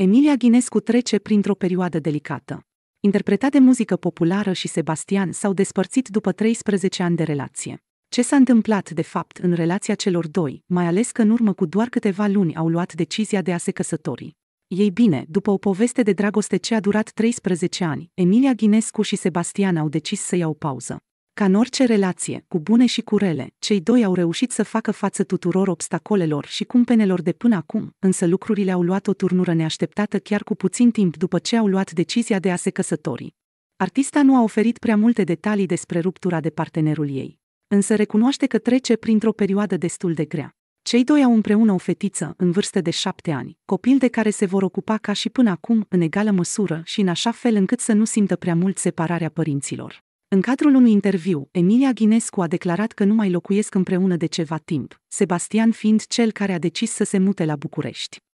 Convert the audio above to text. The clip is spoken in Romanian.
Emilia Ghinescu trece printr-o perioadă delicată. Interpretat de muzică populară și Sebastian s-au despărțit după 13 ani de relație. Ce s-a întâmplat, de fapt, în relația celor doi, mai ales că în urmă cu doar câteva luni au luat decizia de a se căsători? Ei bine, după o poveste de dragoste ce a durat 13 ani, Emilia Ghinescu și Sebastian au decis să iau pauză. Ca în orice relație, cu bune și cu rele, cei doi au reușit să facă față tuturor obstacolelor și cumpenelor de până acum, însă lucrurile au luat o turnură neașteptată chiar cu puțin timp după ce au luat decizia de a se căsători. Artista nu a oferit prea multe detalii despre ruptura de partenerul ei, însă recunoaște că trece printr-o perioadă destul de grea. Cei doi au împreună o fetiță în vârstă de șapte ani, copil de care se vor ocupa ca și până acum în egală măsură și în așa fel încât să nu simtă prea mult separarea părinților. În cadrul unui interviu, Emilia Ghinescu a declarat că nu mai locuiesc împreună de ceva timp, Sebastian fiind cel care a decis să se mute la București.